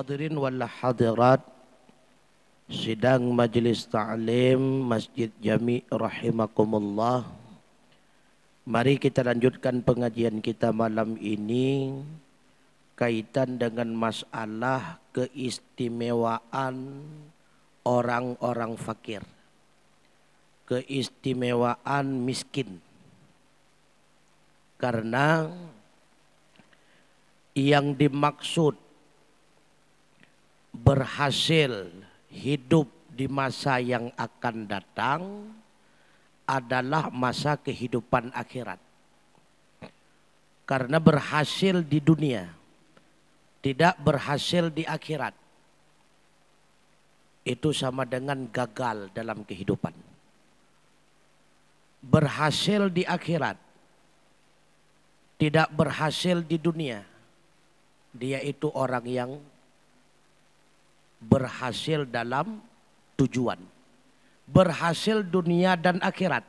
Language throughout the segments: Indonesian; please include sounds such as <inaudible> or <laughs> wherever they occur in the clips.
hadirin wal hadirat sidang majelis ta'lim Masjid Jami rahimakumullah mari kita lanjutkan pengajian kita malam ini kaitan dengan masalah keistimewaan orang-orang fakir keistimewaan miskin karena yang dimaksud berhasil hidup di masa yang akan datang adalah masa kehidupan akhirat. Karena berhasil di dunia, tidak berhasil di akhirat. Itu sama dengan gagal dalam kehidupan. Berhasil di akhirat, tidak berhasil di dunia. Dia itu orang yang berhasil dalam tujuan. Berhasil dunia dan akhirat.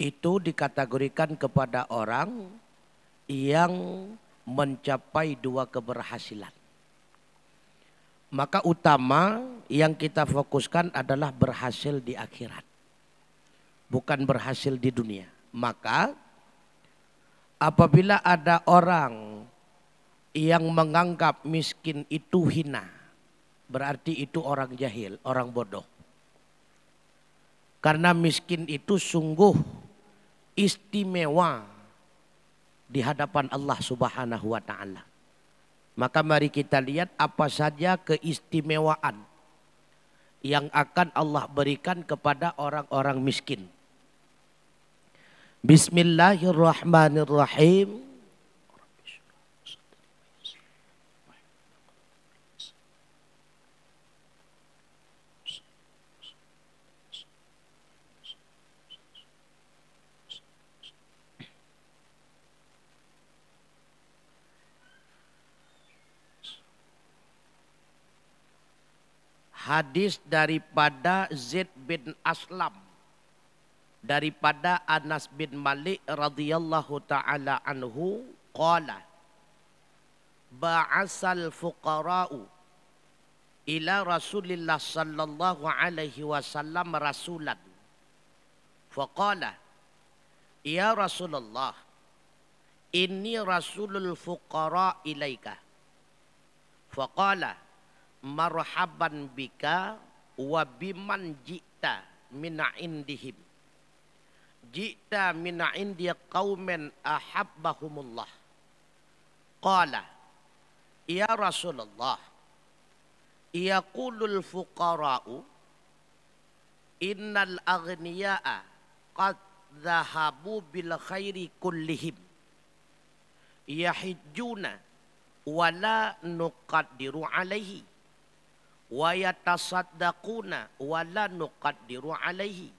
Itu dikategorikan kepada orang yang mencapai dua keberhasilan. Maka utama yang kita fokuskan adalah berhasil di akhirat. Bukan berhasil di dunia. Maka apabila ada orang yang menganggap miskin itu hina berarti itu orang jahil, orang bodoh. Karena miskin itu sungguh istimewa di hadapan Allah Subhanahu wa taala. Maka mari kita lihat apa saja keistimewaan yang akan Allah berikan kepada orang-orang miskin. Bismillahirrahmanirrahim. hadis daripada Zaid bin Aslam daripada Anas bin Malik radhiyallahu taala anhu qala ba'asal fuqara'u ila Rasulillah sallallahu alaihi wasallam rasulan faqala ya Rasulullah inni rasulul fuqara ilaika faqala marhaban bika wa biman jita mina indihim jita mina india qaumen ahabbahumullah qala ya rasulullah yaqulul fuqara'u innal aghniya'a qad dhahabu bil khairi kullihim yahijjuna wala nuqaddiru alaihi wa yatasaddaquna wa la nuqaddiru alaihi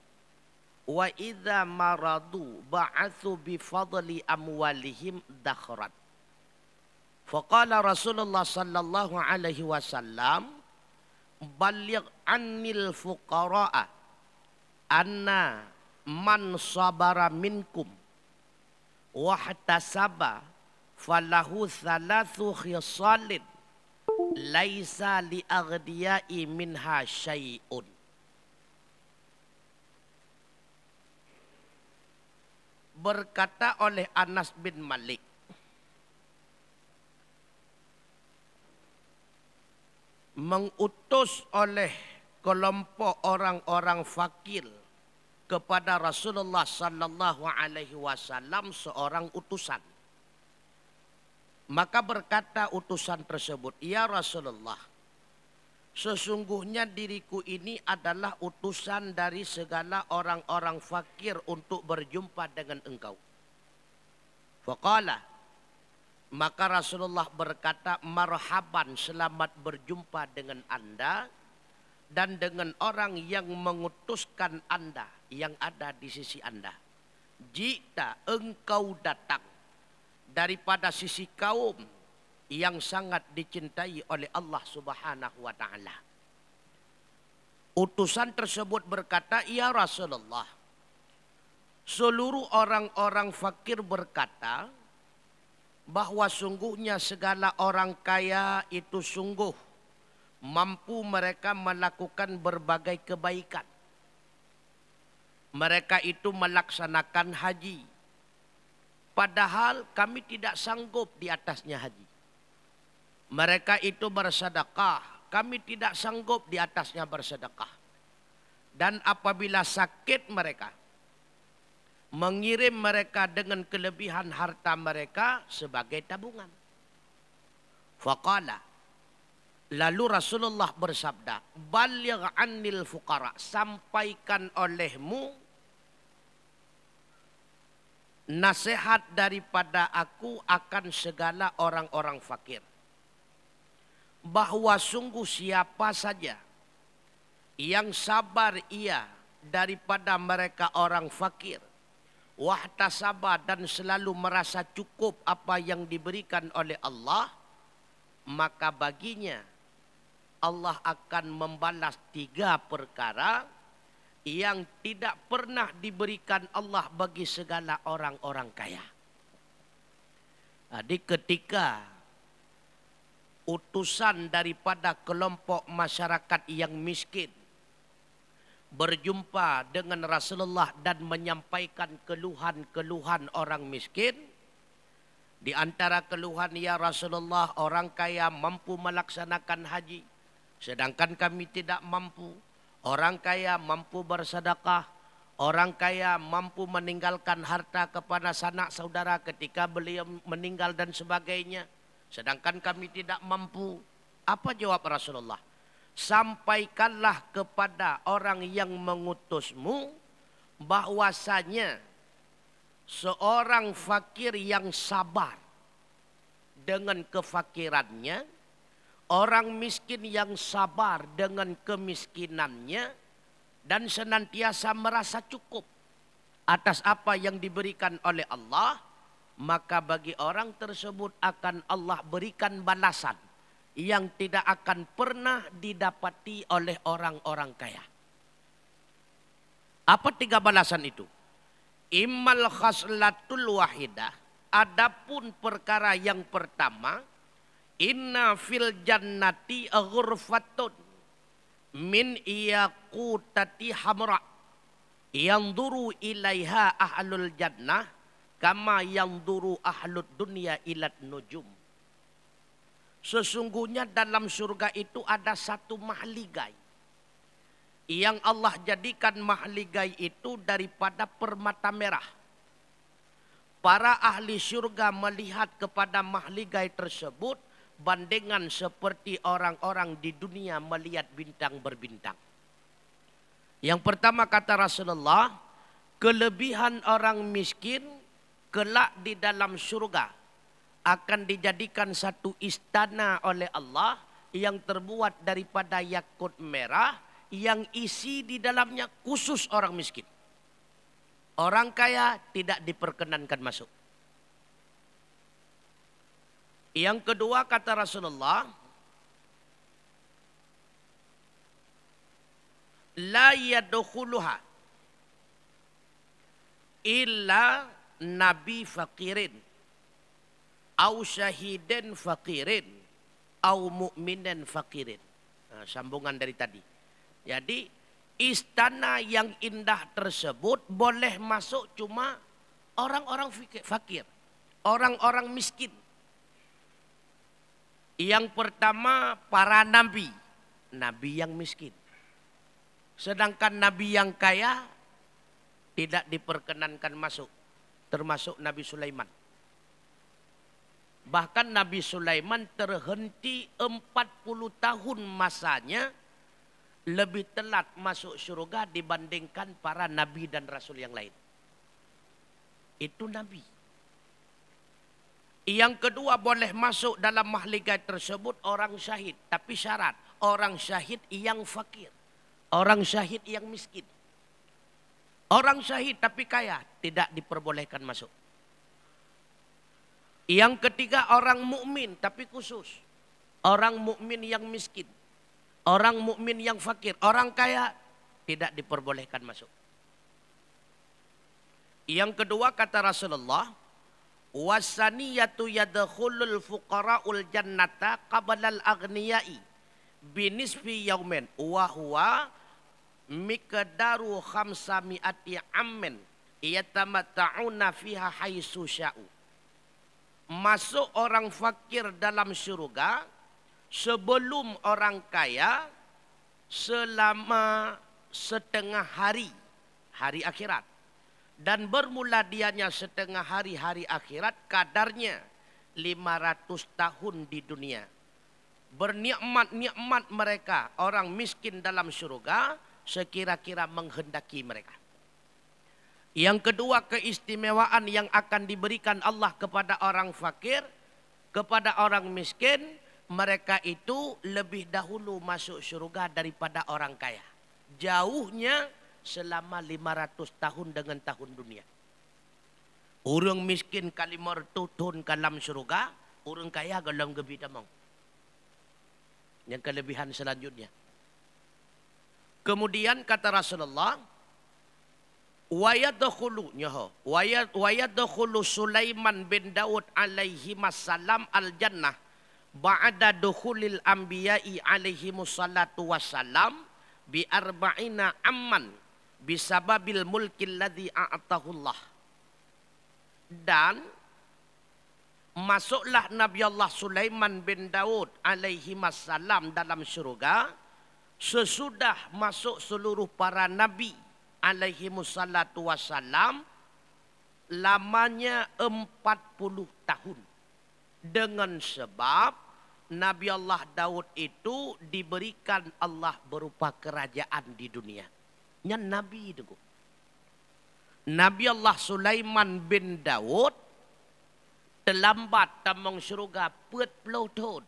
wa idza maradu ba'athu bi fadli amwalihim dakhrat faqala rasulullah sallallahu alaihi wasallam balligh anil fuqaraa anna man sabara minkum wahtasaba falahu thalathu khisalin laisa li aghdiyai minha syai'un. Berkata oleh Anas bin Malik. Mengutus oleh kelompok orang-orang fakir kepada Rasulullah sallallahu alaihi wasallam seorang utusan maka berkata utusan tersebut, "Ya Rasulullah, sesungguhnya diriku ini adalah utusan dari segala orang-orang fakir untuk berjumpa dengan engkau." Faqala maka Rasulullah berkata, "Marhaban, selamat berjumpa dengan Anda." dan dengan orang yang mengutuskan anda yang ada di sisi anda. Jika engkau datang daripada sisi kaum yang sangat dicintai oleh Allah Subhanahu wa taala. Utusan tersebut berkata, "Ya Rasulullah, seluruh orang-orang fakir berkata bahwa sungguhnya segala orang kaya itu sungguh mampu mereka melakukan berbagai kebaikan. Mereka itu melaksanakan haji, Padahal kami tidak sanggup di atasnya haji. Mereka itu bersedekah, kami tidak sanggup di atasnya bersedekah. Dan apabila sakit mereka, mengirim mereka dengan kelebihan harta mereka sebagai tabungan. Faqala. Lalu Rasulullah bersabda, "Baligh anil fuqara, sampaikan olehmu nasihat daripada aku akan segala orang-orang fakir. Bahwa sungguh siapa saja yang sabar ia daripada mereka orang fakir. sabar dan selalu merasa cukup apa yang diberikan oleh Allah. Maka baginya Allah akan membalas tiga perkara yang tidak pernah diberikan Allah bagi segala orang-orang kaya. Jadi ketika utusan daripada kelompok masyarakat yang miskin berjumpa dengan Rasulullah dan menyampaikan keluhan-keluhan orang miskin, di antara keluhan ya Rasulullah orang kaya mampu melaksanakan haji, sedangkan kami tidak mampu Orang kaya mampu bersedekah, orang kaya mampu meninggalkan harta kepada sanak saudara ketika beliau meninggal dan sebagainya. Sedangkan kami tidak mampu. Apa jawab Rasulullah? Sampaikanlah kepada orang yang mengutusmu bahwasanya seorang fakir yang sabar dengan kefakirannya Orang miskin yang sabar dengan kemiskinannya dan senantiasa merasa cukup atas apa yang diberikan oleh Allah, maka bagi orang tersebut akan Allah berikan balasan yang tidak akan pernah didapati oleh orang-orang kaya. Apa tiga balasan itu? Imal khaslatul wahidah. Adapun perkara yang pertama, Inna fil jannati ghurfatun min iyaqutati hamra yanduru ilaiha ahlul jannah kama yang yanduru ahlud dunia ilat nujum. Sesungguhnya dalam surga itu ada satu mahligai. Yang Allah jadikan mahligai itu daripada permata merah. Para ahli surga melihat kepada mahligai tersebut Bandingan seperti orang-orang di dunia melihat bintang berbintang. Yang pertama kata Rasulullah, kelebihan orang miskin kelak di dalam surga akan dijadikan satu istana oleh Allah yang terbuat daripada yakut merah yang isi di dalamnya khusus orang miskin. Orang kaya tidak diperkenankan masuk. Yang kedua kata Rasulullah, la yadkhuluha illa nabi fakirin au syahidin fakirin au mu'minin fakirin. Nah, sambungan dari tadi. Jadi istana yang indah tersebut boleh masuk cuma orang-orang fakir, orang-orang miskin. Yang pertama para nabi, nabi yang miskin. Sedangkan nabi yang kaya tidak diperkenankan masuk, termasuk Nabi Sulaiman. Bahkan Nabi Sulaiman terhenti 40 tahun masanya lebih telat masuk surga dibandingkan para nabi dan rasul yang lain. Itu nabi. Yang kedua boleh masuk dalam mahligai tersebut orang syahid. Tapi syarat orang syahid yang fakir. Orang syahid yang miskin. Orang syahid tapi kaya tidak diperbolehkan masuk. Yang ketiga orang mukmin tapi khusus. Orang mukmin yang miskin. Orang mukmin yang fakir, orang kaya tidak diperbolehkan masuk. Yang kedua kata Rasulullah, wasaniyatu yadkhulul fuqara'ul jannata qablal aghniyai binisfi yaumin wa huwa miqdaru khamsami'ati ammin yatamatta'una fiha haitsu sya'u masuk orang fakir dalam syurga sebelum orang kaya selama setengah hari hari akhirat dan bermula dianya setengah hari-hari akhirat kadarnya 500 tahun di dunia. Bernikmat-nikmat mereka orang miskin dalam surga sekira-kira menghendaki mereka. Yang kedua keistimewaan yang akan diberikan Allah kepada orang fakir, kepada orang miskin, mereka itu lebih dahulu masuk surga daripada orang kaya. Jauhnya selama 500 tahun dengan tahun dunia. Orang miskin kalimar tutun kalam surga, orang kaya galam gebi Yang kelebihan selanjutnya. Kemudian kata Rasulullah, wa yadkhulu nyaho wa yadkhulu Sulaiman bin Daud alaihi masallam al jannah ba'da dukhulil anbiya'i alaihi wassalam bi arba'ina amman bisababil mulkil ladzi a'tahullah. Dan masuklah Nabi Allah Sulaiman bin Daud alaihi wassalam dalam syurga sesudah masuk seluruh para nabi alaihi wassalatu salam lamanya 40 tahun dengan sebab Nabi Allah Daud itu diberikan Allah berupa kerajaan di dunia. Nya Nabi itu. Nabi Allah Sulaiman bin Daud terlambat tamang syurga 40 tahun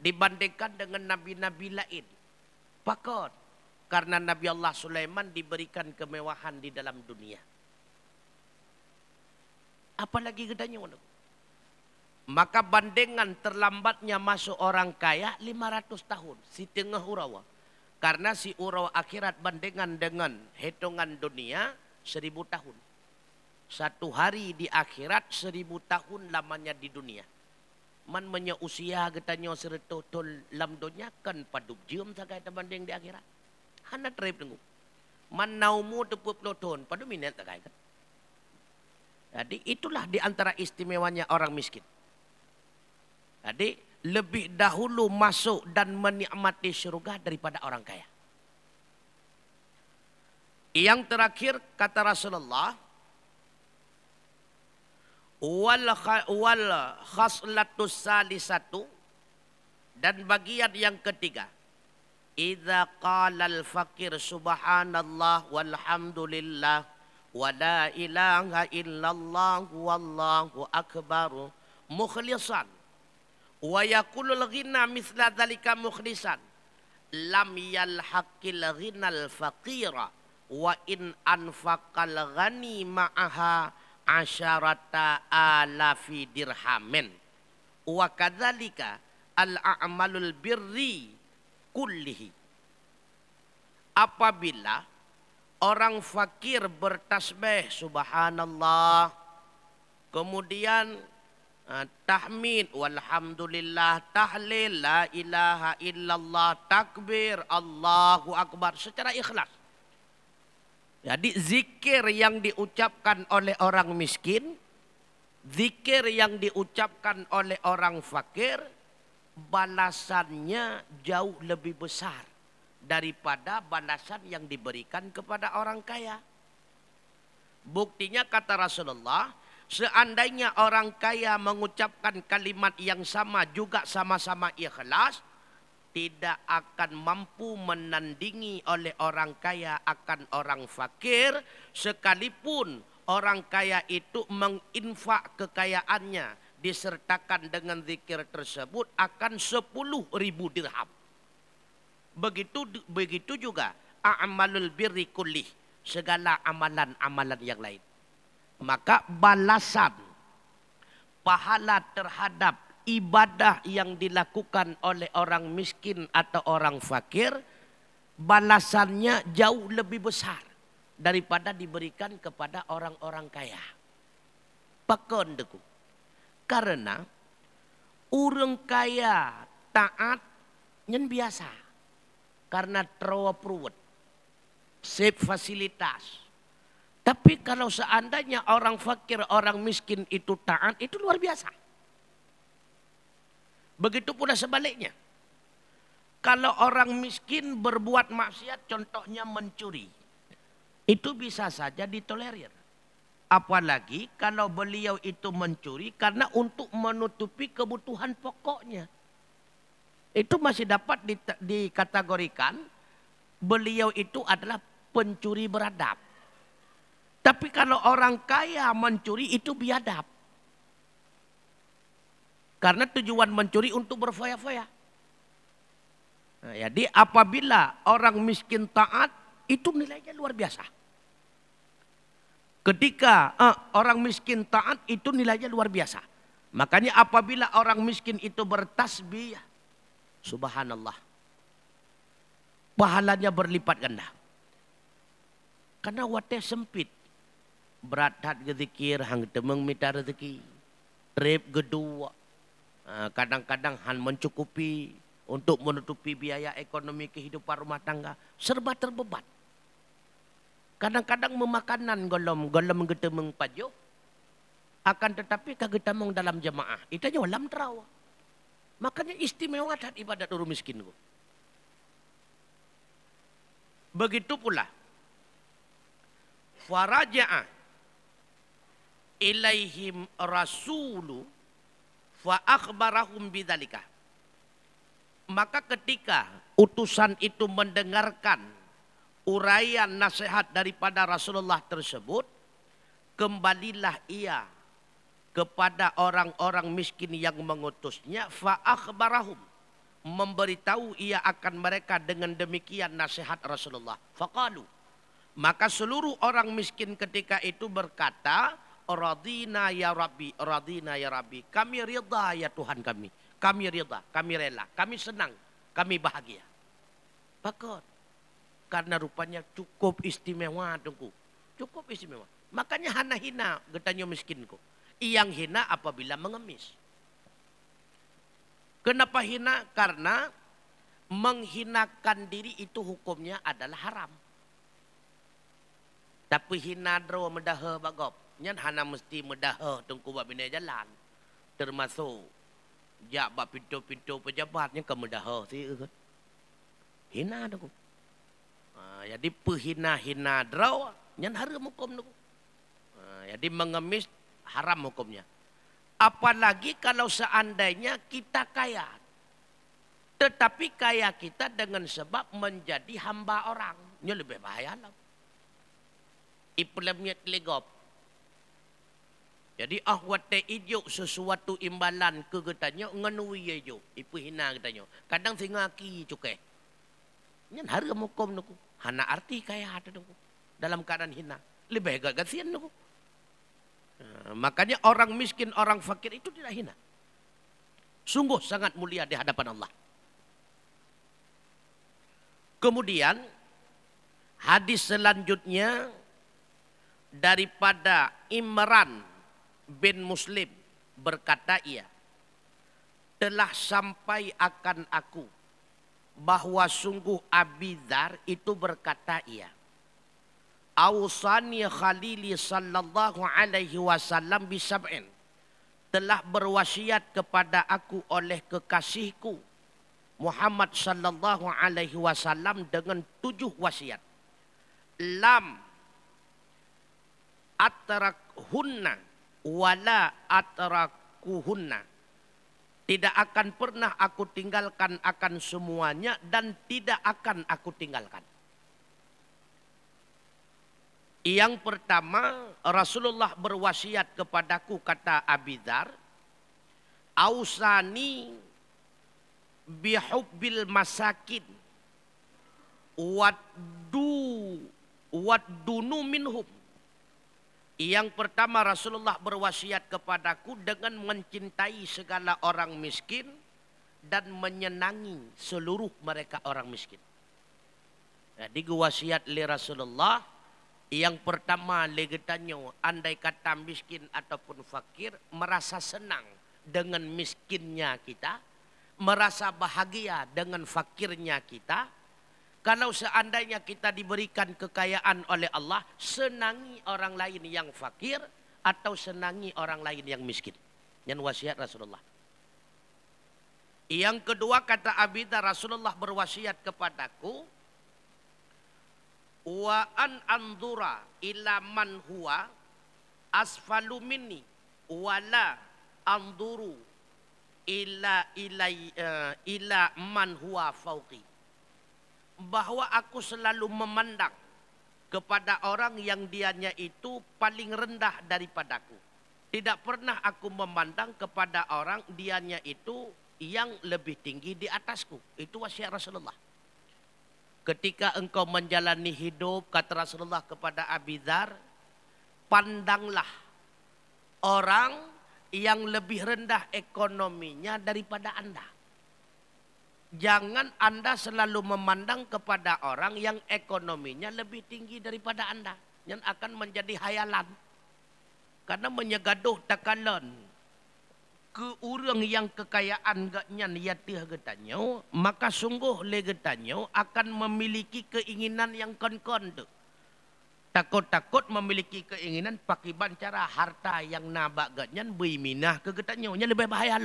dibandingkan dengan nabi-nabi lain. Pakot karena Nabi Allah Sulaiman diberikan kemewahan di dalam dunia. Apalagi gedanya untuk maka bandingan terlambatnya masuk orang kaya 500 tahun si tengah hurawa. Karena si urau akhirat bandingan dengan hitungan dunia seribu tahun. Satu hari di akhirat seribu tahun lamanya di dunia. Man menya usia katanya serta lam dunia kan padu jium sakai terbanding di akhirat. Hana terip tunggu. Man naumu tepuk puluh padu minat sakai kan. Jadi itulah di antara istimewanya orang miskin. Jadi lebih dahulu masuk dan menikmati surga daripada orang kaya. Yang terakhir kata Rasulullah, wal wal khaslatus salisatu dan bagian yang ketiga. Idza qala al-faqir subhanallah walhamdulillah wa la ilaha illallah wallahu akbar mukhlishan Wa yakulul ghina misla dhalika mukhlisan. Lam yalhaqil ghinal faqira. Wa in anfaqal ghani ma'aha asyarata alafi dirhamin. Wa kadhalika al-a'malul birri kullihi. Apabila orang fakir bertasbih subhanallah kemudian Ah, tahmid walhamdulillah tahlil la ilaha illallah takbir Allahu akbar secara ikhlas jadi zikir yang diucapkan oleh orang miskin zikir yang diucapkan oleh orang fakir balasannya jauh lebih besar daripada balasan yang diberikan kepada orang kaya buktinya kata Rasulullah Seandainya orang kaya mengucapkan kalimat yang sama juga sama-sama ikhlas, tidak akan mampu menandingi oleh orang kaya akan orang fakir sekalipun orang kaya itu menginfak kekayaannya disertakan dengan zikir tersebut akan sepuluh ribu dirham. Begitu begitu juga amalul birri kullih segala amalan-amalan yang lain. Maka balasan pahala terhadap ibadah yang dilakukan oleh orang miskin atau orang fakir balasannya jauh lebih besar daripada diberikan kepada orang-orang kaya. Pakon deku. Karena orang kaya taat nyen biasa. Karena terowa pruwet. Sip fasilitas tapi kalau seandainya orang fakir, orang miskin itu taat, itu luar biasa. Begitu pula sebaliknya. Kalau orang miskin berbuat maksiat, contohnya mencuri, itu bisa saja ditolerir. Apalagi kalau beliau itu mencuri karena untuk menutupi kebutuhan pokoknya. Itu masih dapat dikategorikan beliau itu adalah pencuri beradab. Tapi kalau orang kaya mencuri itu biadab. Karena tujuan mencuri untuk berfoya-foya. Nah, jadi apabila orang miskin taat, itu nilainya luar biasa. Ketika eh, orang miskin taat, itu nilainya luar biasa. Makanya apabila orang miskin itu bertasbih, subhanallah. Pahalanya berlipat ganda. Karena wadah sempit berat hat gezikir hang temeng minta rezeki. Trip kedua. Kadang-kadang han mencukupi untuk menutupi biaya ekonomi kehidupan rumah tangga. Serba terbebat. Kadang-kadang memakanan golom, golom getemeng pajo. Akan tetapi kagetamong dalam jemaah. Itanya dalam terawah. Makanya istimewa dat ibadat orang miskin. Begitu pula. Faraja'ah ilaihim rasulu fa akhbarahum bidzalika. Maka ketika utusan itu mendengarkan uraian nasihat daripada Rasulullah tersebut, kembalilah ia kepada orang-orang miskin yang mengutusnya fa akhbarahum memberitahu ia akan mereka dengan demikian nasihat Rasulullah. Faqalu maka seluruh orang miskin ketika itu berkata, radina ya Rabbi, radina ya Rabbi. Kami rida ya Tuhan kami. Kami rida, kami rela, kami senang, kami bahagia. Bagus. Karena rupanya cukup istimewa tungku. Cukup istimewa. Makanya hana hina getanya miskinku. Yang hina apabila mengemis. Kenapa hina? Karena menghinakan diri itu hukumnya adalah haram. Tapi hina dro medahe bagop. Nyan hana mesti mudah tengku buat bina jalan. Termasuk ya buat pintu-pintu pejabatnya ke medah si kan. Hina tu. Ha, jadi pehina-hina draw nyan haram hukum tu. Ha, jadi mengemis haram hukumnya. Apalagi kalau seandainya kita kaya. Tetapi kaya kita dengan sebab menjadi hamba orang. Ini lebih bahaya lah. iplemnya teligop jadi ahwat teh ijuk sesuatu imbalan ke katanya ngenui ye ijuk. Ipu hina katanya. Kadang singaki cukai. Nyen harga mukom nuku. Hana arti kaya ada nuku. Dalam keadaan hina. Lebih gak gasian nuku. Nah, makanya orang miskin, orang fakir itu tidak hina. Sungguh sangat mulia di hadapan Allah. Kemudian hadis selanjutnya daripada Imran bin Muslim berkata ia, telah sampai akan aku bahwa sungguh Abidar itu berkata ia, Ausani Khalili sallallahu alaihi wasallam bisab'in telah berwasiat kepada aku oleh kekasihku Muhammad sallallahu alaihi wasallam dengan tujuh wasiat. Lam atrak Hunan wala atrakuhunna. Tidak akan pernah aku tinggalkan akan semuanya dan tidak akan aku tinggalkan. Yang pertama Rasulullah berwasiat kepadaku kata Abidar. Ausani bihubbil masakin wat du wat dunu minhum yang pertama Rasulullah berwasiat kepadaku dengan mencintai segala orang miskin dan menyenangi seluruh mereka orang miskin. Jadi wasiat li Rasulullah yang pertama legetannya andai kata miskin ataupun fakir merasa senang dengan miskinnya kita, merasa bahagia dengan fakirnya kita, kalau seandainya kita diberikan kekayaan oleh Allah, senangi orang lain yang fakir atau senangi orang lain yang miskin. yang wasiat Rasulullah. Yang kedua kata Abidah Rasulullah berwasiat kepadaku wa an andura ila man huwa asfalu minni wala anduru ila ila uh, eh, ila man huwa fauqi bahwa aku selalu memandang kepada orang yang dianya itu paling rendah daripadaku. Tidak pernah aku memandang kepada orang dianya itu yang lebih tinggi di atasku. Itu wasiat Rasulullah. Ketika engkau menjalani hidup, kata Rasulullah kepada Abidar, pandanglah orang yang lebih rendah ekonominya daripada anda jangan Anda selalu memandang kepada orang yang ekonominya lebih tinggi daripada Anda. Yang akan menjadi hayalan. Karena menyegaduh takalan. Ke orang yang kekayaan gaknya yatih getanya, maka sungguh le getanya akan memiliki keinginan yang kon tu. Takut-takut memiliki keinginan pakai cara harta yang nabak gaknya beriminah ke getanya. Ini lebih bahaya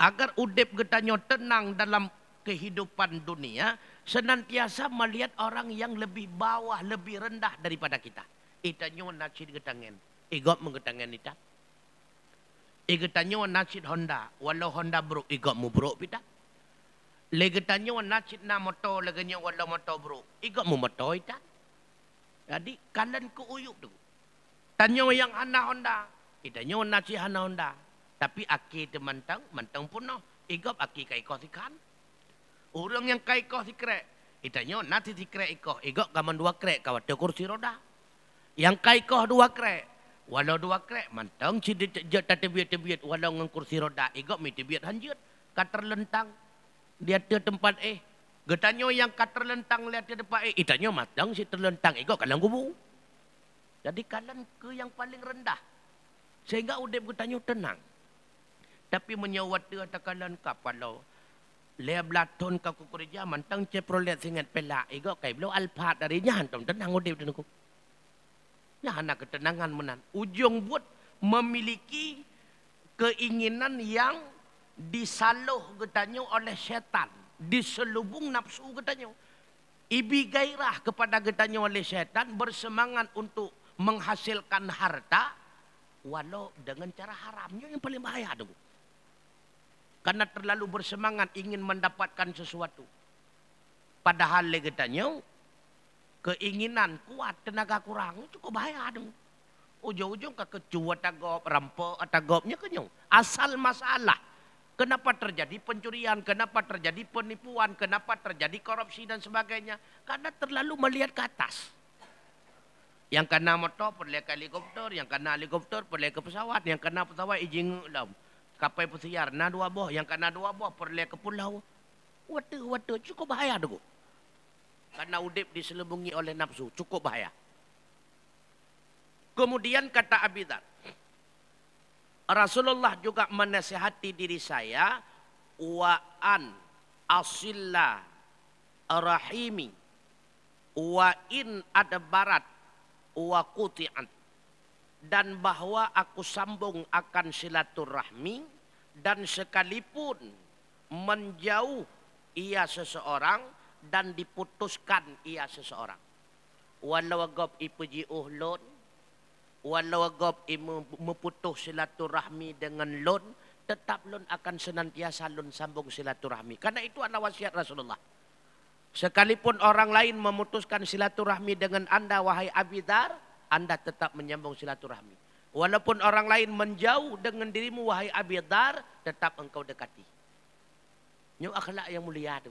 agar udip getanya tenang dalam kehidupan dunia senantiasa melihat orang yang lebih bawah lebih rendah daripada kita itanyo nasid getangen Igot menggetangen ita Igetanyo nasid Honda, walau Honda bro, Igot mu bro pita. Legetanyo nasid na moto, legenyo walau moto bro, Igot mu moto ita. Jadi kalian ku uyuk tu. Tanyo yang anak Honda, itanyo nasid anak Honda. Tapi aki itu mantang pun punoh. Igop aki kai ikoh kan? Urang yang kai krek. sikrek. nyo nanti sikrek iko, Igop kaman dua krek kawat di kursi roda. Yang kai ikoh dua krek. Walau dua krek, mantang si di jat tata biat biat. Walau ngang kursi roda. Igop mi biat hanjut. Kater lentang. Dia tu tempat eh. Getanya yang kater lentang lihat dia depan eh. nyo mantang si terlentang. iko kalang gubung. Jadi kalian ke yang paling rendah. Sehingga udah bertanya tenang. Tapi menyewat dia atas kanan kapal lo. Lea belatun ke kukurija, mantang ceprolet singat pelak. Ego kai belau alpat dari nyahan tom. Tenang udib tenuku. Nyahan nak ketenangan menan. Ujung buat memiliki keinginan yang disaluh getanyo oleh setan. Diselubung nafsu getanyo. Ibi gairah kepada getanyo oleh setan bersemangat untuk menghasilkan harta walau dengan cara haramnya yang paling bahaya dong. Karena terlalu bersemangat ingin mendapatkan sesuatu. Padahal dia katanya, keinginan kuat, tenaga kurang, cukup bahaya. Ujung-ujung ke kecu, atagop, rampa, atagopnya eh, kenyong. Asal masalah. Kenapa terjadi pencurian, kenapa terjadi penipuan, kenapa terjadi korupsi dan sebagainya. Karena terlalu melihat ke atas. Yang kena motor perlu ke helikopter, yang kena helikopter perlu ke pesawat, yang kena pesawat izin dalam. Kapai pesiar na dua buah yang kena dua buah perleh ke pulau. Waduh, waduh, cukup bahaya tu. Karena udip diselubungi oleh nafsu cukup bahaya. Kemudian kata Abidat. Rasulullah juga menasihati diri saya wa an asilla rahimi wa in ada barat wa kuti'at dan bahwa aku sambung akan silaturahmi dan sekalipun menjauh ia seseorang dan diputuskan ia seseorang. Walau agab ipuji uhlun, walau agab memutus silaturahmi dengan lun, tetap lun akan senantiasa lun sambung silaturahmi. Karena itu adalah wasiat Rasulullah. Sekalipun orang lain memutuskan silaturahmi dengan anda wahai Abidar, anda tetap menyambung silaturahmi. Walaupun orang lain menjauh dengan dirimu, wahai Abidar, tetap engkau dekati. Ini akhlak yang mulia itu.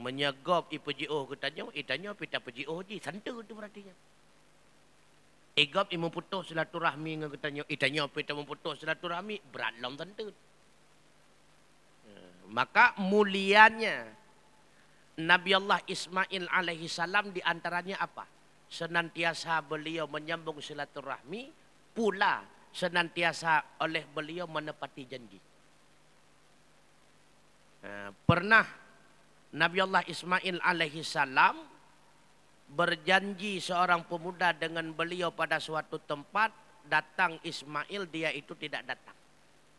Menyegop ipu jiu katanya, itanya eh, pita pu jiu ji. Santu itu berarti. egop imu putus silaturahmi dengan katanya, itanya eh, pita memutus silaturahmi, berat lom santu. Eh, maka mulianya, Nabi Allah Ismail alaihi salam diantaranya apa? Senantiasa beliau menyambung silaturahmi, pula senantiasa oleh beliau menepati janji. Eh, pernah Nabi Allah Ismail alaihi salam berjanji seorang pemuda dengan beliau pada suatu tempat datang Ismail dia itu tidak datang.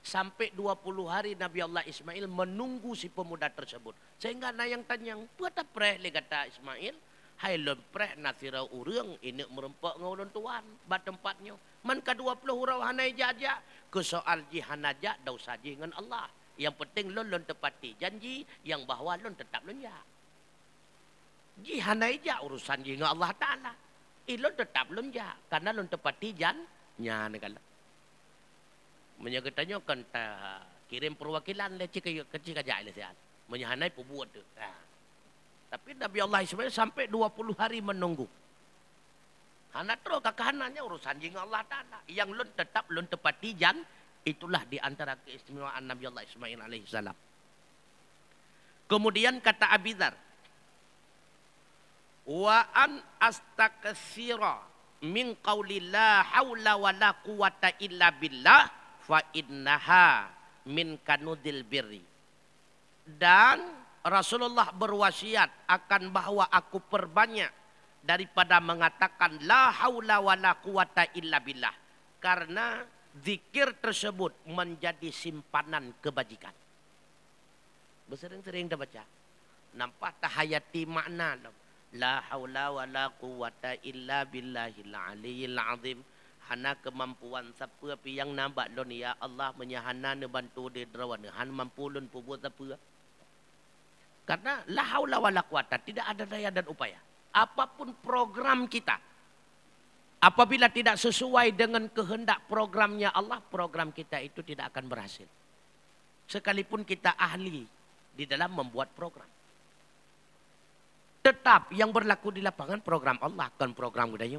Sampai dua puluh hari Nabi Allah Ismail menunggu si pemuda tersebut. Sehingga nayang tanya, buat apa preh? Dia kata Ismail, hai lo preh nasira ureng ini merempak ngulun tuan. Bat tempatnya. Man ke 20 hurau hanai jaja. Ke soal jihan aja, dau saji dengan Allah. Yang penting lo lo tepati janji yang bahawa lo tetap lo nyak. Jihan aja urusan jihan Allah Ta'ala. Ilo eh, tetap lo nyak. Karena lo tepati janji. Nyak, kalau. menyegatanyo ta kirim perwakilan le cik kecil cik aja sian menyahanai pembuat tu ha. tapi Nabi Allah Ismail sampai 20 hari menunggu karena terus kekahanannya urusan jing Allah Ta'ala. Yang lun tetap lun tepati jan. Itulah di antara keistimewaan Nabi Allah Ismail alaihissalam. Kemudian kata Abidar. Wa an astakthira min qawli la hawla wa la quwata illa billah fa innaha min kanudil birri. Dan Rasulullah berwasiat akan bahwa aku perbanyak daripada mengatakan la haula wala quwata illa billah karena zikir tersebut menjadi simpanan kebajikan. Bersering-sering dah baca. Nampak tahayati makna. La haula wala quwata illa billahil aliyil azim hana kemampuan siapa yang nambat dunia ya Allah menyahana ne bantu dia han mampu lun pubu siapa karena la haula wala quwata tidak ada daya dan upaya apapun program kita apabila tidak sesuai dengan kehendak programnya Allah program kita itu tidak akan berhasil sekalipun kita ahli di dalam membuat program tetap yang berlaku di lapangan program Allah kan program budaya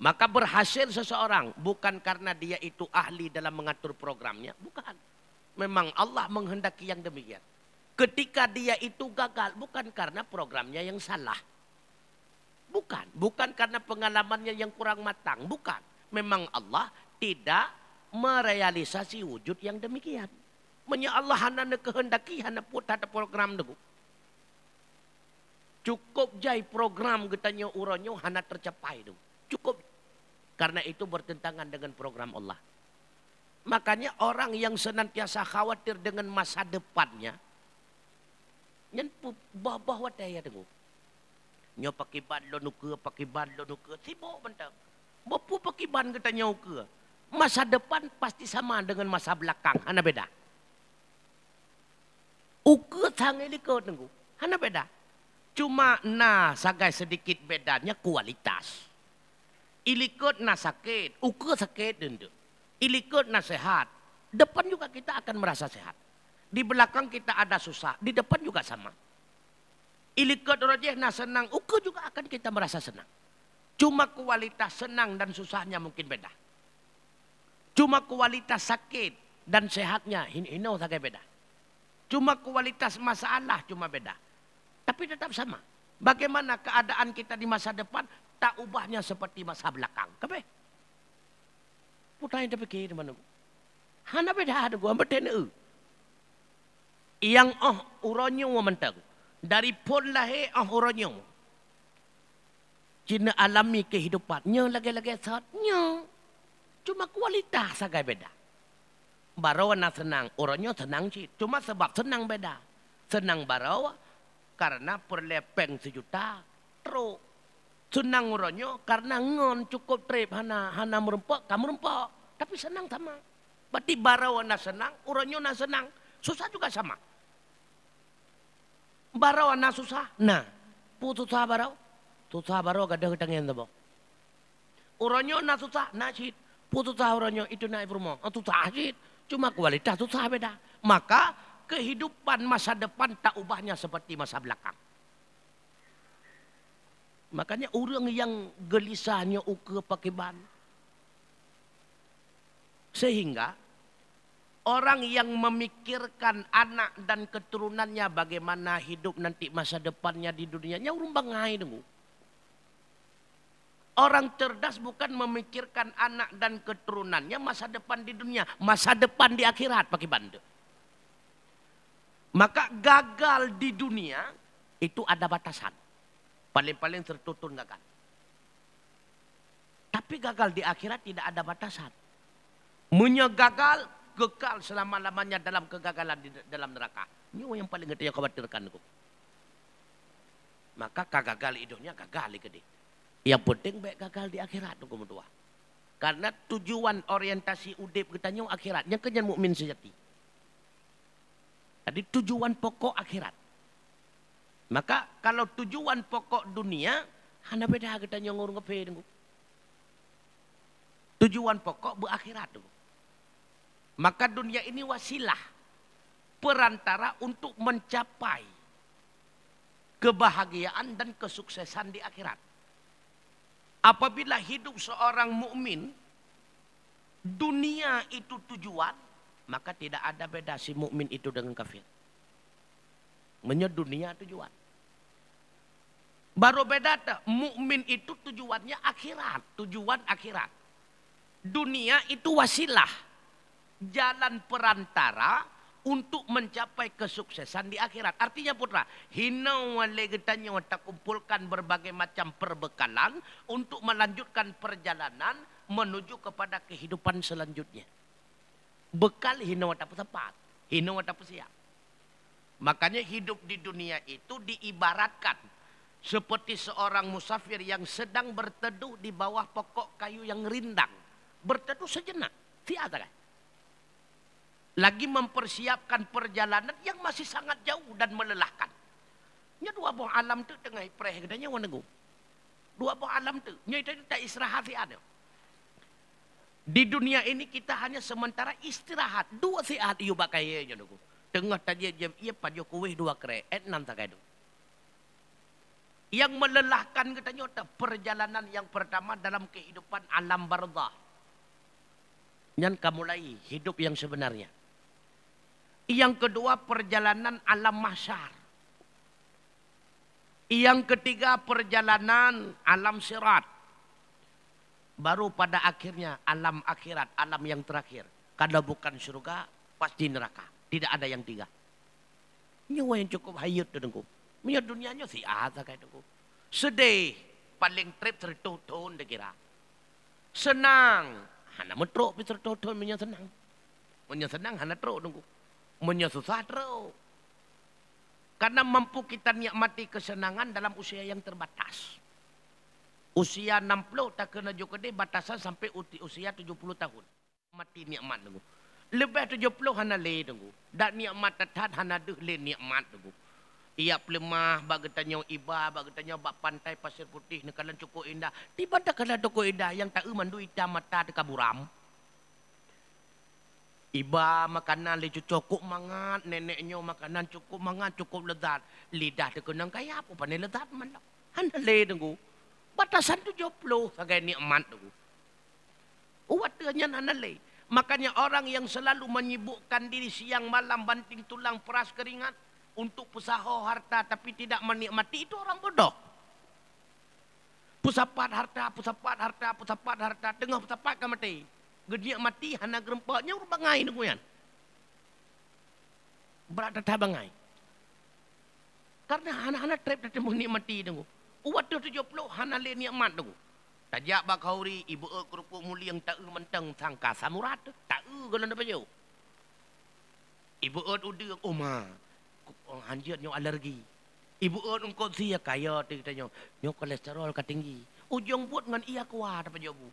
maka berhasil seseorang bukan karena dia itu ahli dalam mengatur programnya, bukan. Memang Allah menghendaki yang demikian. Ketika dia itu gagal bukan karena programnya yang salah. Bukan, bukan karena pengalamannya yang kurang matang, bukan. Memang Allah tidak merealisasi wujud yang demikian. Menya Allah hanana kehendaki hana put program degu. Cukup jai program getanya uranyo hana tercapai degu. Cukup karena itu bertentangan dengan program Allah. Makanya orang yang senantiasa khawatir dengan masa depannya. Nyen bahwa daya dengu. Nyo pakai ban lo nuke, pakai ban lo nuke. Sibuk bentang. Bapu pakai ban kita nyau Masa depan pasti sama dengan masa belakang. mana beda. Uke tangi sangai liko tunggu, mana beda. Cuma nah sagai sedikit bedanya kualitas. Ilikut na sakit, ukur sakit denda. Ilikut na sehat. Depan juga kita akan merasa sehat. Di belakang kita ada susah, di depan juga sama. Ilikut rojeh na senang, ukur juga akan kita merasa senang. Cuma kualitas senang dan susahnya mungkin beda. Cuma kualitas sakit dan sehatnya, hino saja beda. Cuma kualitas masalah cuma beda. Tapi tetap sama. Bagaimana keadaan kita di masa depan, tak ubahnya seperti masa belakang. Kepe? Putain tapi kiri mana? Hana beda ada gua meten e. Yang oh uronyo mentang. Dari pun lahe oh uronyo. Cina alami kehidupannya lagi-lagi saatnya. Cuma kualitas agak beda. Barawa nak senang, orangnya senang sih. Cuma sebab senang beda. Senang barawa karena perlepeng sejuta teruk Senang uronyo karena ngon cukup trip hana hana merempok kamu rempok tapi senang sama. Berarti barawana senang, uronyo na senang, susah juga sama. Barawana susah, nah putusah barau, susah barau gada ketang yang tebo. Uronyo na susah, nasid putus putusah uronyo itu na ibrumo, oh, susah cit, cuma kualitas susah beda. Maka kehidupan masa depan tak ubahnya seperti masa belakang. Makanya orang yang gelisahnya uke pakai ban. Sehingga orang yang memikirkan anak dan keturunannya bagaimana hidup nanti masa depannya di dunianya urung bangai dengu. Orang cerdas bukan memikirkan anak dan keturunannya masa depan di dunia, masa depan di akhirat pakai bandel. Maka gagal di dunia itu ada batasan. Paling-paling tertutun gagal. Tapi gagal di akhirat tidak ada batasan. Menyegagal, gagal, kekal selama-lamanya dalam kegagalan di dalam neraka. Ini yang paling gede yang khawatirkan aku. Maka kagagal hidupnya gagal gede. Yang penting baik gagal di akhirat tua. Karena tujuan orientasi udip kita nyu akhiratnya Yang mukmin sejati. Jadi tujuan pokok akhirat. Maka kalau tujuan pokok dunia, hana beda kita nyongur ngepe Tujuan pokok berakhirat Maka dunia ini wasilah perantara untuk mencapai kebahagiaan dan kesuksesan di akhirat. Apabila hidup seorang mukmin dunia itu tujuan, maka tidak ada beda si mukmin itu dengan kafir. Menyedunia dunia tujuan. Baru beda mukmin itu tujuannya akhirat, tujuan akhirat. Dunia itu wasilah, jalan perantara untuk mencapai kesuksesan di akhirat. Artinya putra, hinau legetanya kita kumpulkan berbagai macam perbekalan untuk melanjutkan perjalanan menuju kepada kehidupan selanjutnya. Bekal hinau tak tepat, hinau tak siap. Makanya hidup di dunia itu diibaratkan seperti seorang musafir yang sedang berteduh di bawah pokok kayu yang rindang. Berteduh sejenak. Tiada kan? Lagi mempersiapkan perjalanan yang masih sangat jauh dan melelahkan. Nya dua buah alam tu tengah perih kedanya wanegu. Dua buah alam tu. Nya itu tak istirahat si ada. Di dunia ini kita hanya sementara istirahat. Dua sihat iu bakaya nya nugu. Tengah tadi jam ia pajo kuih dua kere. Et enam kaidu. Yang melelahkan katanya ada perjalanan yang pertama dalam kehidupan alam barzah. Yang kamu mulai hidup yang sebenarnya. Yang kedua perjalanan alam mahsyar. Yang ketiga perjalanan alam sirat. Baru pada akhirnya alam akhirat, alam yang terakhir. Kalau bukan surga, pasti neraka. Tidak ada yang tiga. Nyawa yang cukup hayut dengku. Minyak dunianya si aza kayak itu. Sedih. Paling trip tertutun dikira. Senang. Hana metruk pi tertutun punya senang. Punya senang hana tro nunggu. Punya susah Karena mampu kita nikmati kesenangan dalam usia yang terbatas. Usia 60 tak kena juga deh batasan sampai usia 70 tahun. Mati nikmat nunggu. Lebih 70 hana le nunggu. Tak nikmat tetat hana deh le nikmat nunggu. Ia lemah bak getanyo iba bak getanyo bak pantai pasir putih ne kalan cukup indah tiba tak kala cukup indah yang tak mandu ita mata de kaburam iba makanan le cukup mangan, neneknya makanan cukup mangan cukup lezat lidah de kenang kaya apo pandai lezat mana hana le dengu batasan tu joplo sebagai sagai nikmat dengu uwatnya hana le Makanya orang yang selalu menyibukkan diri siang malam banting tulang peras keringat untuk pusaha harta tapi tidak menikmati itu orang bodoh. Pusapat harta, pusapat harta, pusapat harta, tengah pusapat kan mati. Gedia mati, hana gerempaknya urut bangai ni kuyan. Berat datang bangai. Karena hana-hana trip datang menikmati tengok. Uwat tu tujuh puluh, hana leh nikmat tengok. Tajak bakauri, ibu e kerupuk muli yang tak er menteng sangka samurat. Tak e kalau nak Ibu e tu oma. oh orang anjir nyok alergi. Ibu on engkau sia kaya kita nyok. Nyok kolesterol ka tinggi. Ujung buat ngan iya kuat apa jobu.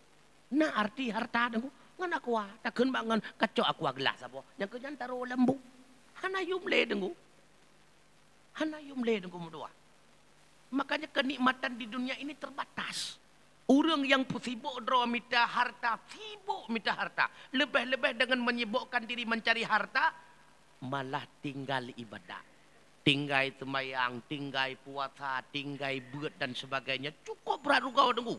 Na arti harta dengu ngan aku kuat. Tak kena bangun kacau aku gelas apa. Yang kerjaan taruh lembu. Hana yum le dengu. Hana yum le dengu mudua. Makanya kenikmatan di dunia ini terbatas. Orang yang sibuk draw minta harta, sibuk minta harta. Lebih-lebih dengan menyibukkan diri mencari harta, malah tinggal ibadah. tinggai temayang, tinggai puasa, tinggai buat dan sebagainya. Cukup kau denggu.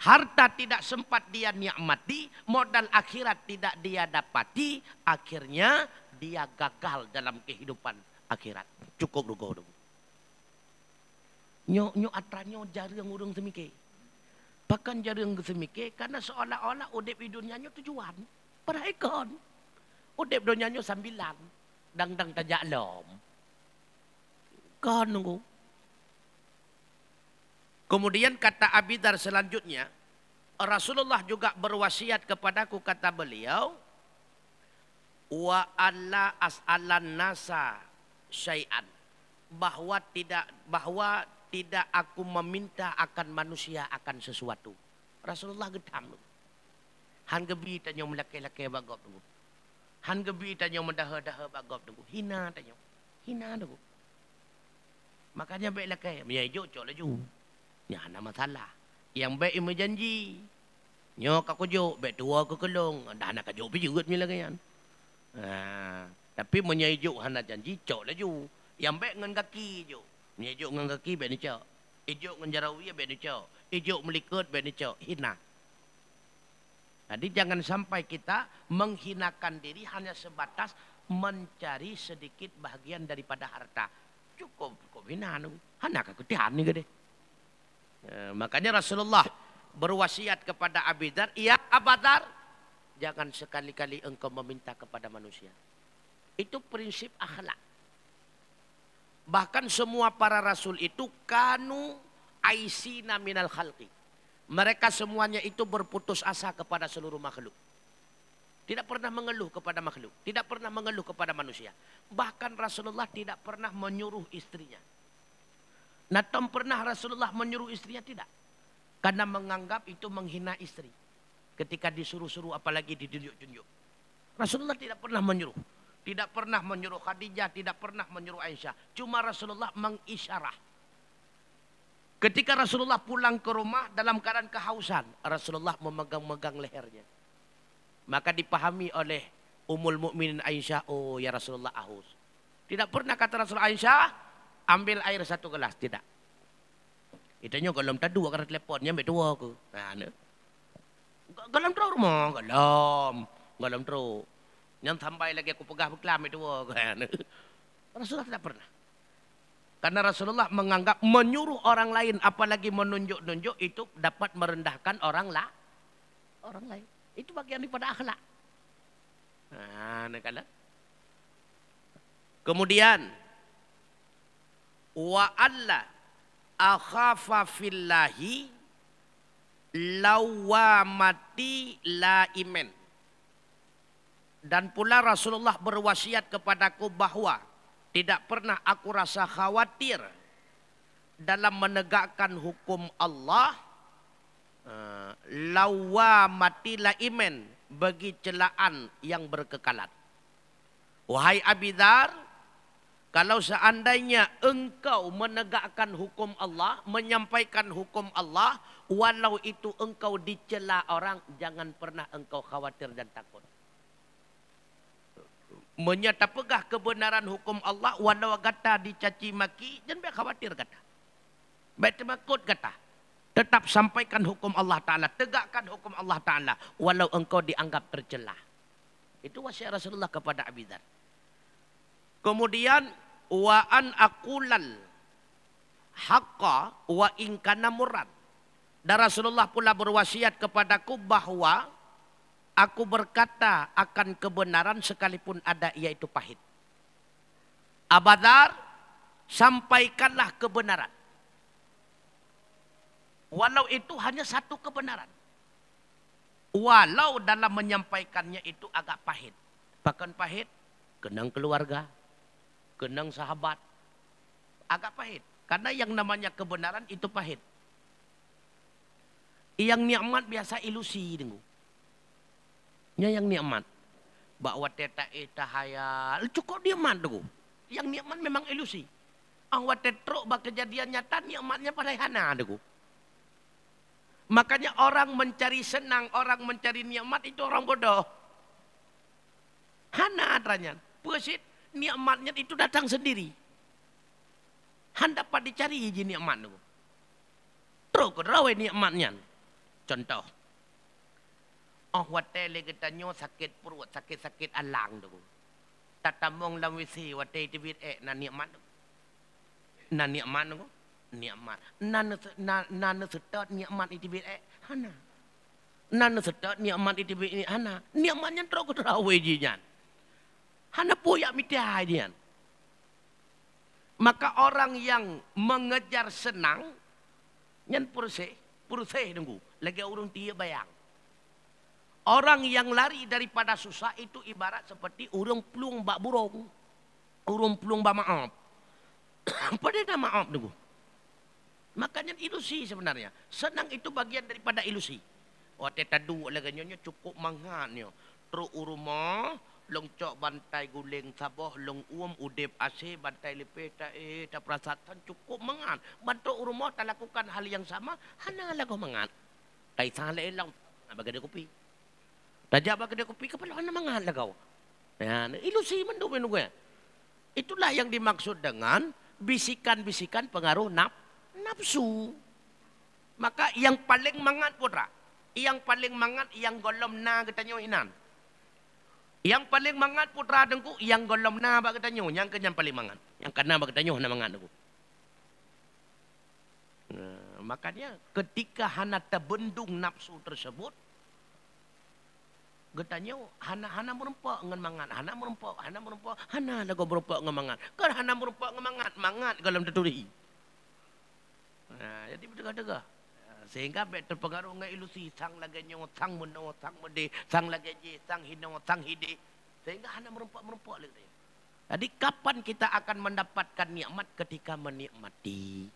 Harta tidak sempat dia nikmati, modal akhirat tidak dia dapati, akhirnya dia gagal dalam kehidupan akhirat. Cukup rugawa nyu Nyok nyok atranyo jari yang urung semike. Bahkan jari yang semike karena seolah-olah udip hidupnya tujuan. Perhaikan. Udip dunianya sambilan. Dang-dang tajak lom. Subhanahu. Kemudian kata Abidar selanjutnya, Rasulullah juga berwasiat kepadaku kata beliau, wa alla as'alan nasa syai'an bahwa tidak bahwa tidak aku meminta akan manusia akan sesuatu. Rasulullah getam. Han gebi tanya lelaki-lelaki bagop tu. Han gebi tanya mendaha-daha bagop tu. Hina tanya. Hina tu. Makanya baik lah kaya. Ya, jauh, ah, jauh, jauh. Ya, ada masalah. Yang baik yang berjanji. Ya, aku jauh. Baik tua aku kelong. Dah nak jauh, pergi juga lah kaya. Kan? Ha. Tapi menyai jauh, hana janji, jauh lah jauh. Yang baik dengan kaki jauh. Menyai jauh dengan kaki, baik ni jauh. Eh, Ijuk dengan jarawi, ya, baik ni jauh. Eh, Ijuk melikut, baik ni jauh. Hina. Jadi jangan sampai kita menghinakan diri hanya sebatas mencari sedikit bahagian daripada harta. Kobinan, anak aku tihan gede. Ya, makanya Rasulullah berwasiat kepada Abidar, ya Abadar, jangan sekali-kali engkau meminta kepada manusia. Itu prinsip akhlak. Bahkan semua para rasul itu kanu aisina minal khalqi. Mereka semuanya itu berputus asa kepada seluruh makhluk. Tidak pernah mengeluh kepada makhluk. Tidak pernah mengeluh kepada manusia. Bahkan Rasulullah tidak pernah menyuruh istrinya. Nah, pernah Rasulullah menyuruh istrinya? Tidak. Karena menganggap itu menghina istri. Ketika disuruh-suruh apalagi ditunjuk junjuk Rasulullah tidak pernah menyuruh. Tidak pernah menyuruh Khadijah, tidak pernah menyuruh Aisyah. Cuma Rasulullah mengisyarah. Ketika Rasulullah pulang ke rumah dalam keadaan kehausan, Rasulullah memegang-megang lehernya. Maka dipahami oleh Umul Mukminin Aisyah, oh ya Rasulullah haus. Tidak pernah kata Rasul Aisyah, ambil air satu gelas, tidak. Itanya kalau tak dua karena teleponnya ambil dua aku. Nah, ne. Anu. Galam terus rumah, galam, galam terus. Yang sampai lagi aku pegah beklam itu kan. Rasulullah tidak pernah. Karena Rasulullah menganggap menyuruh orang lain apalagi menunjuk-nunjuk itu dapat merendahkan orang lah orang lain. Itu bagian daripada akhlak. Nah, kadang. Kemudian wa alla akhafa fillahi lawamati laimen. Dan pula Rasulullah berwasiat kepadaku bahwa tidak pernah aku rasa khawatir dalam menegakkan hukum Allah Eh, lawa la iman bagi celaan yang berkekalat. Wahai Abidar, kalau seandainya engkau menegakkan hukum Allah, menyampaikan hukum Allah, walau itu engkau dicela orang, jangan pernah engkau khawatir dan takut. Menyata pegah kebenaran hukum Allah, walau kata dicaci maki, jangan khawatir kata. Biar takut kata. Tetap sampaikan hukum Allah Ta'ala. Tegakkan hukum Allah Ta'ala. Walau engkau dianggap tercela. Itu wasiat Rasulullah kepada Abidar. Kemudian wa an akulal haqqa wa ingkana murad. Dan Rasulullah pula berwasiat kepadaku bahwa aku berkata akan kebenaran sekalipun ada yaitu pahit. Abadar, sampaikanlah kebenaran. Walau itu hanya satu kebenaran. Walau dalam menyampaikannya itu agak pahit. Bahkan pahit, kenang keluarga, kenang sahabat. Agak pahit. Karena yang namanya kebenaran itu pahit. Yang nikmat biasa ilusi. Dengu. Nya yang nikmat. Bahwa teta itu hayal. Cukup nikmat. Dengu. Yang nikmat memang ilusi. Angwa tetruk bah kejadian nyata nikmatnya pada hana. Dengu. Makanya orang mencari senang, orang mencari nikmat itu orang bodoh. Hana adanya, pusit nikmatnya itu datang sendiri. Han dapat dicari hiji nikmat itu. Terus kerawai nikmatnya. Contoh. Oh wate le ketanyo sakit perut, sakit-sakit alang tu. Tatamong lam wisi wate tibit eh na nikmat tu. Na nikmat tu nikmat nan nan sedot nikmat itu bi eh, hana nan sedot nikmat itu bi hana nikmatnya terok terawe jian hana puyak midah jian maka orang yang mengejar senang nyan purse purse nunggu lagi urung dia bayang Orang yang lari daripada susah itu ibarat seperti urung pelung bak burung. Urung pelung bak maaf. Pada nama maaf dulu. Makanya ilusi sebenarnya. Senang itu bagian daripada ilusi. Wah oh, teta dua laganya cukup mangannya. Teruk rumah long cok bantai guling sabah long uam udip asih bantai lepe tak eh tak perasaan cukup mangan. Bantu rumah tak lakukan hal yang sama hana lagu mangan. Tai sale lang bagi dia kopi. Tajak bagi dia kopi kepala hana mangan lah kau. Ya, ilusi menduk menduk ya. Itulah yang dimaksud dengan bisikan-bisikan pengaruh nafsu nafsu. Maka yang paling mangat putra, yang paling mangat yang golom na kita ketanyo inan. Yang paling mangat putra dengku yang golom na ba ketanyo, yang kenyang paling mangat. Yang kena ba ketanyo na mangat dengku. Nah, makanya ketika hana terbendung nafsu tersebut kita Getanya hana hana merempa dengan mangat hana merempa hana merempa hana lagu merempa dengan mangat kan hana merempa dengan mangat mangat golom tertulis Ha, jadi berdegah-degah. Sehingga baik terpengaruh dengan ilusi. Sang lagi nyong, sang muno, sang mede, sang lagi je, sang hino, sang hide. Sehingga hanya merempak-merempak lagi. Jadi kapan kita akan mendapatkan nikmat ketika menikmati?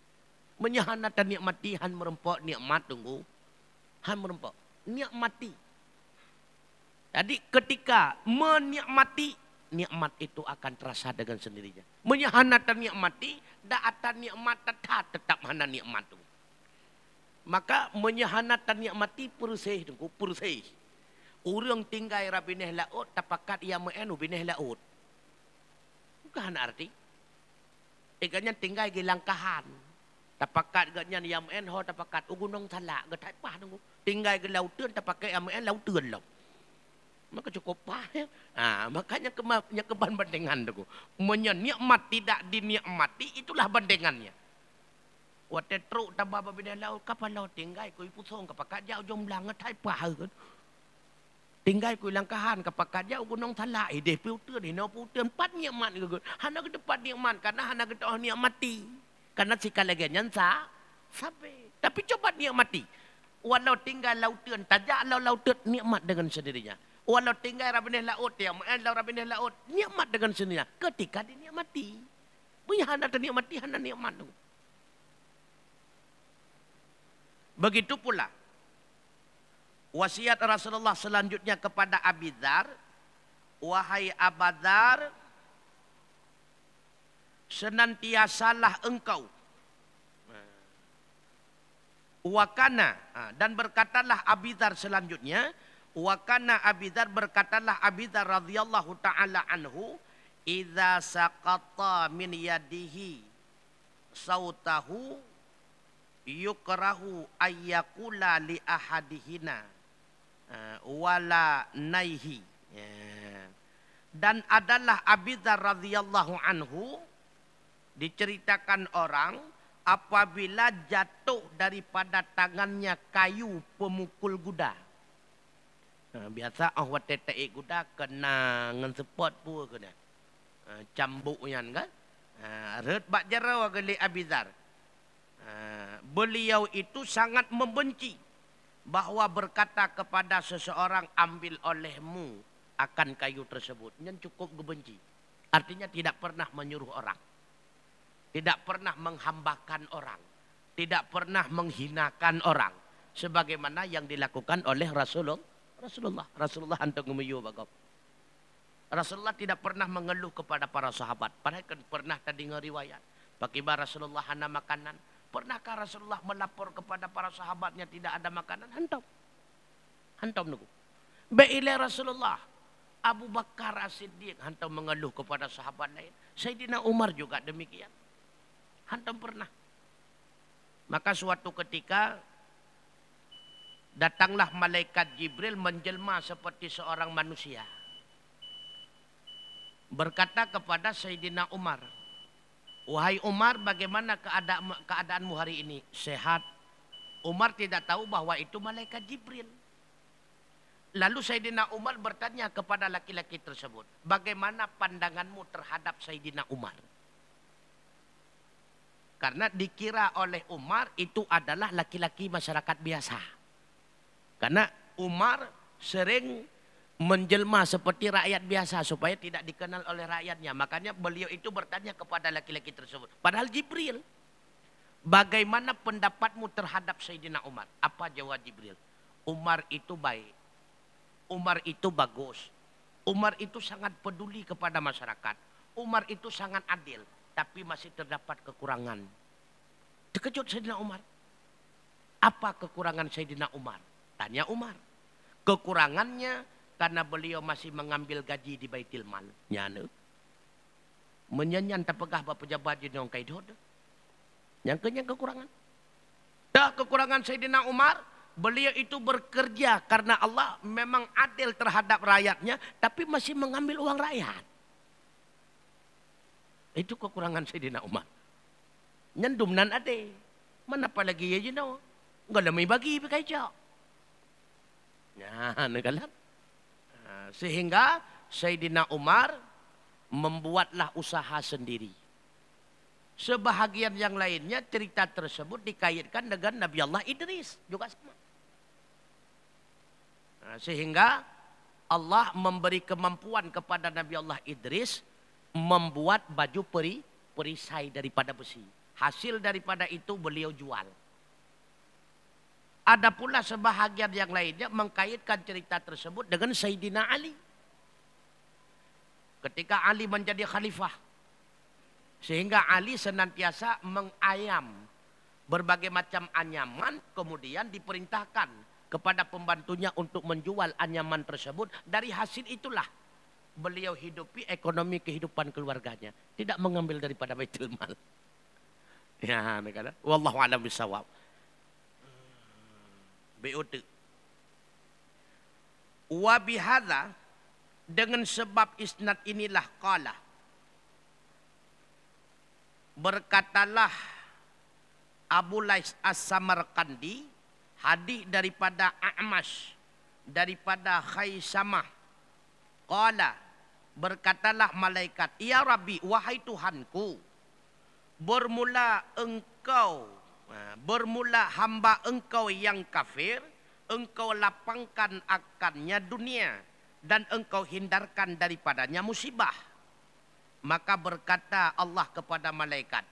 Menyahanatan nikmati, han merempak nikmat tunggu. Han merempak. Nikmati. Jadi ketika menikmati, nikmat itu akan terasa dengan sendirinya. Menyahanatan nikmati, da'atan nikmat tetap tetap hana nikmat itu. Maka menyahanatan nikmati purusih itu, purusih. Orang tinggal rabineh laut, tapakat ia meenu bineh laut. Bukan arti. eganya tinggal ke langkahan. Tapakat gaknya yang en tapakat ugunong salak gatai pah nunggu. Tinggal di lautan, tapakat yang en lautan lau maka cukup pahit. Nah, makanya kemahnya keban bendengan tuh. Menyenikmat tidak dinikmati itulah bendengannya. Wate truk tambah berbeda laut kapan laut tinggal kui pusong ke pakat jauh jom lang thai pahit. Tinggal kui lang kahan ke pakat jauh gunung thalai deh piutur deh no putur pat nikmat ke. Hana ke tempat nikmat karena hana ke oh nikmati. Karena sekali lagi nyansa sampai. Tapi coba nikmati. Walau tinggal lautan, tajak lau lautan nikmat dengan sendirinya. Walau tinggal Rabinih Laut ya, ma'alau Rabinih Laut. Nikmat dengan sendirinya. Ketika dinikmati. Punya hana ternikmati, hana nikmat tu. Begitu pula. Wasiat Rasulullah selanjutnya kepada Abidhar. Wahai Abadhar, senantiasalah engkau wakana dan berkatalah Abidhar selanjutnya Wakana Abidar berkatalah Abidar radhiyallahu taala anhu, "Idza saqata min yadihi sautahu yukrahu ayyakula li ahadihina eh, wala naihi." Eh, dan adalah Abidar radhiyallahu anhu diceritakan orang apabila jatuh daripada tangannya kayu pemukul kuda biasa oh wat tetek ku dah kena ngan support pu ke dah. Ha, cambuk yan kan. bak geli Abizar. beliau itu sangat membenci bahwa berkata kepada seseorang ambil olehmu akan kayu tersebut. Yang cukup gebenci. Artinya tidak pernah menyuruh orang. Tidak pernah menghambakan orang. Tidak pernah menghinakan orang. Sebagaimana yang dilakukan oleh Rasulullah Rasulullah. Rasulullah antengumuyu bagap. Rasulullah tidak pernah mengeluh kepada para sahabat. Padahal kan pernah tadi ngeriwayat. Bagaimana Rasulullah hana makanan. Pernahkah Rasulullah melapor kepada para sahabatnya tidak ada makanan? Hantam. Hantam nunggu. Beilai Rasulullah. Abu Bakar As-Siddiq hantam mengeluh kepada sahabat lain. Sayyidina Umar juga demikian. Hantam pernah. Maka suatu ketika Datanglah malaikat Jibril menjelma seperti seorang manusia. Berkata kepada Sayyidina Umar, Wahai Umar bagaimana keadaan, keadaanmu hari ini? Sehat. Umar tidak tahu bahwa itu malaikat Jibril. Lalu Sayyidina Umar bertanya kepada laki-laki tersebut. Bagaimana pandanganmu terhadap Sayyidina Umar? Karena dikira oleh Umar itu adalah laki-laki masyarakat biasa. Karena Umar sering menjelma seperti rakyat biasa supaya tidak dikenal oleh rakyatnya. Makanya beliau itu bertanya kepada laki-laki tersebut. Padahal Jibril, bagaimana pendapatmu terhadap Sayyidina Umar? Apa jawab Jibril? Umar itu baik. Umar itu bagus. Umar itu sangat peduli kepada masyarakat. Umar itu sangat adil. Tapi masih terdapat kekurangan. Terkejut Sayyidina Umar. Apa kekurangan Sayyidina Umar? Tanya Umar. Kekurangannya karena beliau masih mengambil gaji di Baitil Mal. Nyana. Menyenyan terpegah bapak pejabat di Nong kaidah. Yang kenyang kekurangan. Dah kekurangan Sayyidina Umar, beliau itu bekerja karena Allah memang adil terhadap rakyatnya, tapi masih mengambil uang rakyat. Itu kekurangan Sayyidina Umar. Nyendum nan ade. Mana apa lagi ya jenau. gak Enggak lemih bagi pakai Nah, anu kan? nah, Sehingga Sayyidina Umar membuatlah usaha sendiri. Sebahagian yang lainnya cerita tersebut dikaitkan dengan Nabi Allah Idris juga sama. Nah, sehingga Allah memberi kemampuan kepada Nabi Allah Idris membuat baju peri perisai daripada besi. Hasil daripada itu beliau jual. Ada pula sebahagian yang lainnya mengkaitkan cerita tersebut dengan Sayyidina Ali. Ketika Ali menjadi khalifah. Sehingga Ali senantiasa mengayam berbagai macam anyaman kemudian diperintahkan kepada pembantunya untuk menjual anyaman tersebut. Dari hasil itulah beliau hidupi ekonomi kehidupan keluarganya. Tidak mengambil daripada Baitul Mal. <laughs> Ya, negara. Wallahu a'lam bishawab. BOT. Wa bihadha dengan sebab isnad inilah qala. Berkatalah Abu Lais As-Samarkandi hadis daripada A'mas daripada Khaisamah qala berkatalah malaikat ya rabbi wahai tuhanku bermula engkau Nah, bermula hamba engkau yang kafir, engkau lapangkan akannya dunia dan engkau hindarkan daripadanya musibah. Maka berkata Allah kepada malaikat,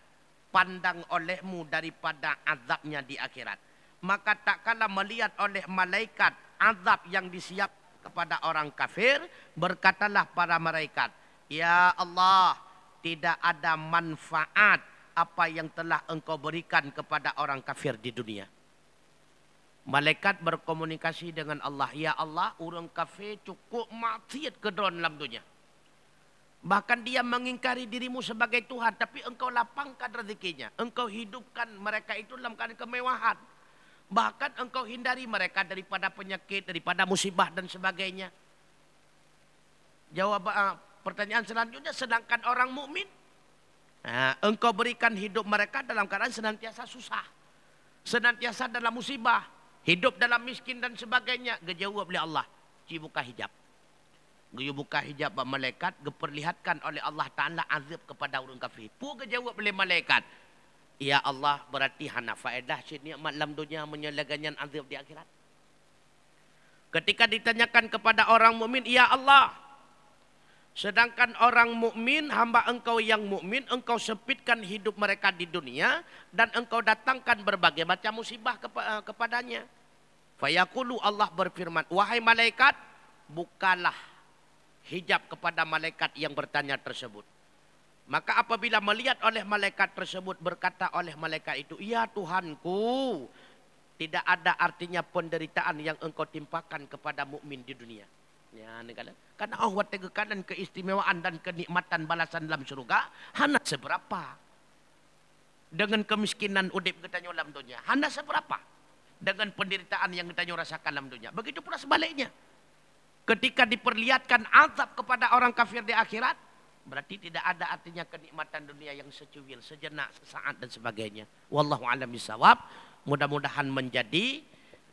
pandang olehmu daripada azabnya di akhirat. Maka tak kala melihat oleh malaikat azab yang disiap kepada orang kafir, berkatalah para malaikat, Ya Allah, tidak ada manfaat apa yang telah engkau berikan kepada orang kafir di dunia. Malaikat berkomunikasi dengan Allah. Ya Allah, orang kafir cukup mati ke dalam dunia. Bahkan dia mengingkari dirimu sebagai Tuhan. Tapi engkau lapangkan rezekinya. Engkau hidupkan mereka itu dalam keadaan kemewahan. Bahkan engkau hindari mereka daripada penyakit, daripada musibah dan sebagainya. Jawab ah, pertanyaan selanjutnya sedangkan orang mukmin Nah, engkau berikan hidup mereka dalam keadaan senantiasa susah. Senantiasa dalam musibah. Hidup dalam miskin dan sebagainya. Gejawab oleh Allah. Cibuka hijab. Gejawab hijab malaikat. Geperlihatkan oleh Allah Ta'ala azab kepada orang kafir. Pu gejawab oleh malaikat. Ya Allah berarti hana faedah si nikmat dalam dunia menyeleganyan azab di akhirat. Ketika ditanyakan kepada orang mukmin, "Ya Allah, Sedangkan orang mukmin, hamba engkau yang mukmin, engkau sempitkan hidup mereka di dunia dan engkau datangkan berbagai macam musibah kepa eh, kepadanya. Fayaqulu Allah berfirman, "Wahai malaikat, bukalah hijab kepada malaikat yang bertanya tersebut." Maka apabila melihat oleh malaikat tersebut berkata oleh malaikat itu, "Ya Tuhanku, tidak ada artinya penderitaan yang engkau timpakan kepada mukmin di dunia." Ya, negara. Karena Allah tegakkan keistimewaan dan kenikmatan balasan dalam surga, hana seberapa? Dengan kemiskinan udip kita dalam dunia, hana seberapa? Dengan penderitaan yang kita rasakan dalam dunia. Begitu pula sebaliknya. Ketika diperlihatkan azab kepada orang kafir di akhirat, berarti tidak ada artinya kenikmatan dunia yang secuil, sejenak, sesaat dan sebagainya. Wallahu a'lam bishawab. Mudah-mudahan menjadi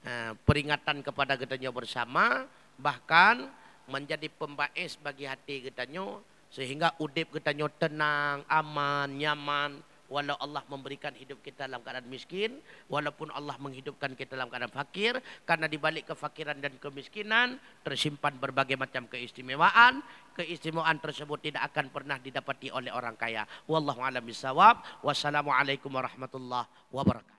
uh, peringatan kepada kita bersama bahkan menjadi pembaes bagi hati kita getanyo sehingga udip getanyo tenang, aman, nyaman walau Allah memberikan hidup kita dalam keadaan miskin walaupun Allah menghidupkan kita dalam keadaan fakir karena dibalik kefakiran dan kemiskinan tersimpan berbagai macam keistimewaan keistimewaan tersebut tidak akan pernah didapati oleh orang kaya wallahu a'lam Wassalamualaikum wassalamu warahmatullahi wabarakatuh